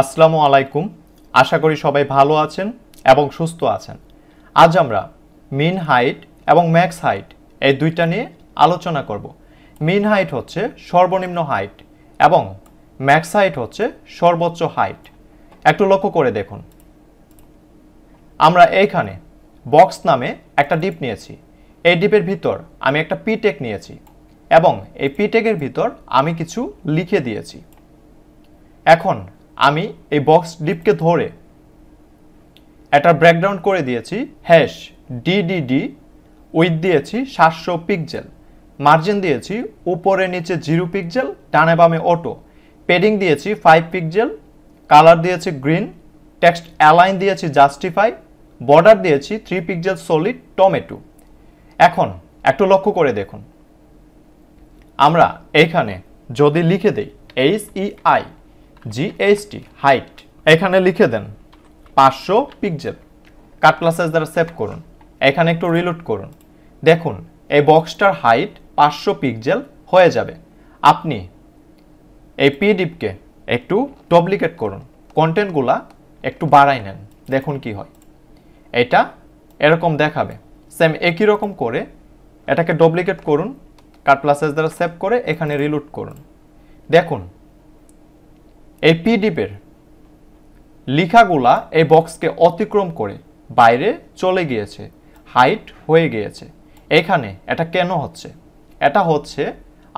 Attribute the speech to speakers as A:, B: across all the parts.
A: আসসালামু আলাইকুম আশা করি সবাই ভালো আছেন এবং সুস্থ আছেন আজ আমরা মিন হাইট এবং ম্যাক্স হাইট এই দুইটা নিয়ে আলোচনা করব মিন হাইট হচ্ছে সর্বনিম্ন হাইট এবং ম্যাক্স হাইট হচ্ছে সর্বোচ্চ হাইট একটু লক্ষ্য করে দেখুন আমরা এইখানে বক্স নামে একটা ডিপ নিয়েছি এই ডিপের ভিতর আমি একটা পিটেক নিয়েছি এবং এই পিটেকের ভিতর আমি কিছু লিখে দিয়েছি এখন আমি এই বক্স ডিপকে ধরে এটা ব্যাকগ্রাউন্ড করে দিয়েছি হ্যাশ ডিডিডি উইথ দিয়েছি সাতশো পিকজেল মার্জিন দিয়েছি উপরে নিচে জিরো পিকজেল ডানে বামে অটো পেডিং দিয়েছি ফাইভ পিকজেল কালার দিয়েছি গ্রিন টেক্সট অ্যালাইন দিয়েছি জাস্টিফাই বর্ডার দিয়েছি থ্রি পিকজেল সলিড টমেটো এখন একটু লক্ষ্য করে দেখুন আমরা এইখানে যদি লিখে দিই H E I G H T height এখানে লিখে দেন পাঁচশো পিকজেল কাট ক্লাসেস দ্বারা সেভ করুন এখানে একটু রিলোড করুন দেখুন এই বক্সটার হাইট পাঁচশো পিকজেল হয়ে যাবে আপনি এই পিডিপকে একটু ডুপ্লিকেট করুন কন্টেন্টগুলা একটু বাড়াই নেন দেখুন কি হয় এটা এরকম দেখাবে সেম একই রকম করে এটাকে ডুপ্লিকেট করুন কাট প্লাসেস দ্বারা সেভ করে এখানে রিলোড করুন দেখুন এই পিডিপের লিখাগুলা এই বক্সকে অতিক্রম করে বাইরে চলে গিয়েছে হাইট হয়ে গিয়েছে এখানে এটা কেন হচ্ছে এটা হচ্ছে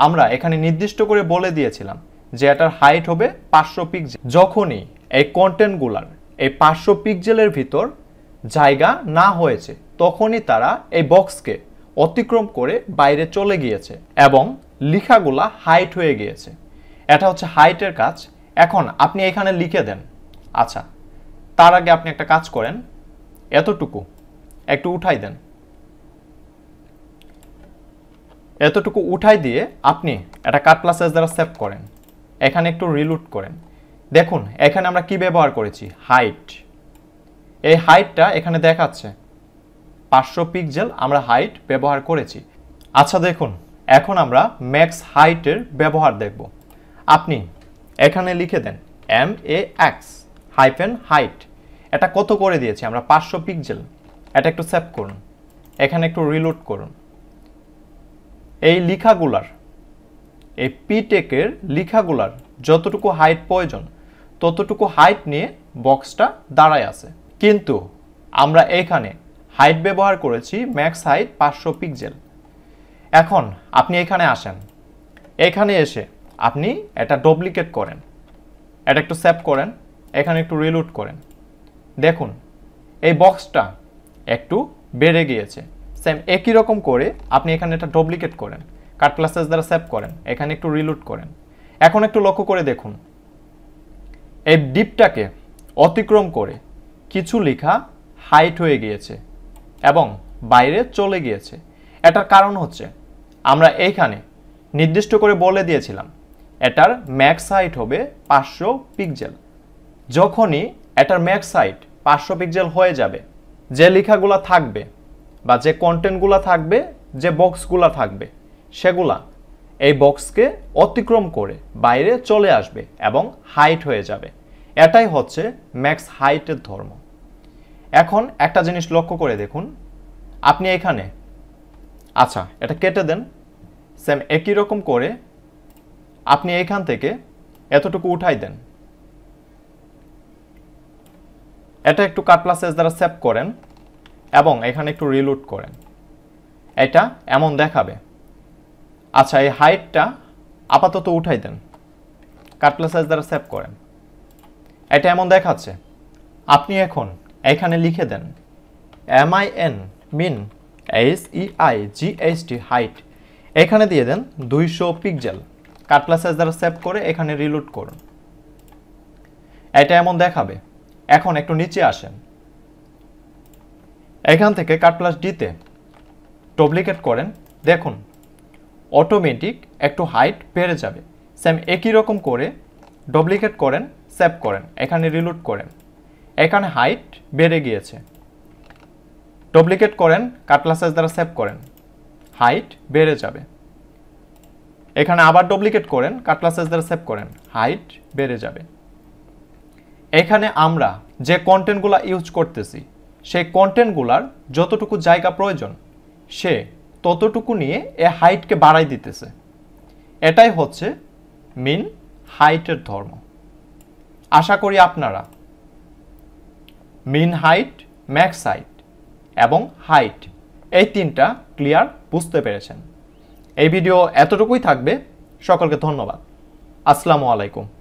A: আমরা এখানে নির্দিষ্ট করে বলে দিয়েছিলাম যে এটার হাইট হবে পাঁচশো পিক্সেল যখনই এই কন্টেন্টগুলার এই পাঁচশো পিক্সেলের ভিতর জায়গা না হয়েছে তখনই তারা এই বক্সকে অতিক্রম করে বাইরে চলে গিয়েছে এবং লিখাগুলা হাইট হয়ে গিয়েছে এটা হচ্ছে হাইটের কাজ এখন আপনি এখানে লিখে দেন আচ্ছা তার আগে আপনি একটা কাজ করেন এতটুকু একটু উঠাই দেন এতটুকু উঠাই দিয়ে আপনি এটা কাট প্লাসেস দ্বারা সেভ করেন এখানে একটু রিলুট করেন দেখুন এখানে আমরা কি ব্যবহার করেছি হাইট এই হাইটটা এখানে দেখাচ্ছে পাঁচশো পিকজেল আমরা হাইট ব্যবহার করেছি আচ্ছা দেখুন এখন আমরা ম্যাক্স হাইটের ব্যবহার দেখব আপনি এখানে লিখে দেন M A X hyphen height এটা কত করে দিয়েছি আমরা পাঁচশো পিকজেল এটা একটু সেভ করুন এখানে একটু রিলোড করুন এই লিখাগুলার এই পিটেকের লিখাগুলার যতটুকু হাইট প্রয়োজন ততটুকু হাইট নিয়ে বক্সটা দাঁড়ায় আছে কিন্তু আমরা এখানে হাইট ব্যবহার করেছি ম্যাক্স হাইট পাঁচশো পিকজেল এখন আপনি এখানে আসেন এখানে এসে আপনি এটা ডুপ্লিকেট করেন এটা একটু সেভ করেন এখানে একটু রিলোড করেন দেখুন এই বক্সটা একটু বেড়ে গিয়েছে সেম একই রকম করে আপনি এখানে এটা ডুপ্লিকেট করেন কাট প্লাসেস দ্বারা সেভ করেন এখানে একটু রিলোড করেন এখন একটু লক্ষ্য করে দেখুন এই ডিপটাকে অতিক্রম করে কিছু লেখা হাইট হয়ে গিয়েছে এবং বাইরে চলে গিয়েছে এটার কারণ হচ্ছে আমরা এইখানে নির্দিষ্ট করে বলে দিয়েছিলাম এটার ম্যাক্স হাইট হবে পাঁচশো পিকজেল যখনই এটার ম্যাক্স হাইট পাঁচশো পিকজেল হয়ে যাবে যে লেখাগুলো থাকবে বা যে কন্টেন্টগুলো থাকবে যে বক্সগুলো থাকবে সেগুলা এই বক্সকে অতিক্রম করে বাইরে চলে আসবে এবং হাইট হয়ে যাবে এটাই হচ্ছে ম্যাক্স হাইটের ধর্ম এখন একটা জিনিস লক্ষ্য করে দেখুন আপনি এখানে আচ্ছা এটা কেটে দেন সেম একই রকম করে আপনি এখান থেকে এতটুকু উঠাই দেন এটা একটু কাটপ্লাসেস দ্বারা সেভ করেন এবং এখানে একটু রিলুট করেন এটা এমন দেখাবে আচ্ছা এই হাইটটা আপাতত উঠাই দেন কাটপ্লাসেস দ্বারা সেভ করেন এটা এমন দেখাচ্ছে আপনি এখন এখানে লিখে দেন M I N min H E I G H T height এখানে দিয়ে দেন দুইশো পিকজেল কাট প্লাসেস দ্বারা সেভ করে এখানে রিলোড করুন এটা এমন দেখাবে এখন একটু নিচে আসেন এখান থেকে কাট প্লাস ডিতে ডুপ্লিকেট করেন দেখুন অটোমেটিক একটু হাইট বেড়ে যাবে সেম একই রকম করে ডুপ্লিকেট করেন সেভ করেন এখানে রিলোড করেন এখানে হাইট বেড়ে গিয়েছে ডুপ্লিকেট করেন কাটলাসেস দ্বারা সেভ করেন হাইট বেড়ে যাবে এখানে আবার ডুপ্লিকেট করেন কাটলাসেস দ্বারা সেভ করেন হাইট বেড়ে যাবে এখানে আমরা যে কন্টেন্টগুলো ইউজ করতেছি সেই কন্টেন্টগুলার যতটুকু জায়গা প্রয়োজন সে ততটুকু নিয়ে এ হাইটকে বাড়াই দিতেছে এটাই হচ্ছে মিন হাইটের ধর্ম আশা করি আপনারা মিন হাইট ম্যাক্স হাইট এবং হাইট এই তিনটা ক্লিয়ার বুঝতে পেরেছেন এই ভিডিও এতটুকুই থাকবে সকলকে ধন্যবাদ আসসালামু আলাইকুম